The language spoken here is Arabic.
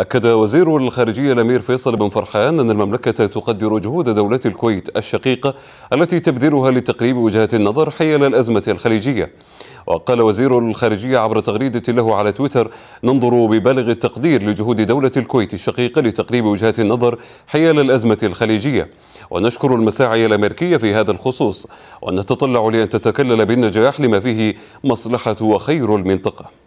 أكد وزير الخارجية الأمير فيصل بن فرحان أن المملكة تقدر جهود دولة الكويت الشقيقة التي تبذلها لتقريب وجهات النظر حيال الأزمة الخليجية وقال وزير الخارجية عبر تغريدة له على تويتر ننظر ببالغ التقدير لجهود دولة الكويت الشقيقة لتقريب وجهات النظر حيال الأزمة الخليجية ونشكر المساعي الأمريكية في هذا الخصوص ونتطلع لأن تتكلل بالنجاح لما فيه مصلحة وخير المنطقة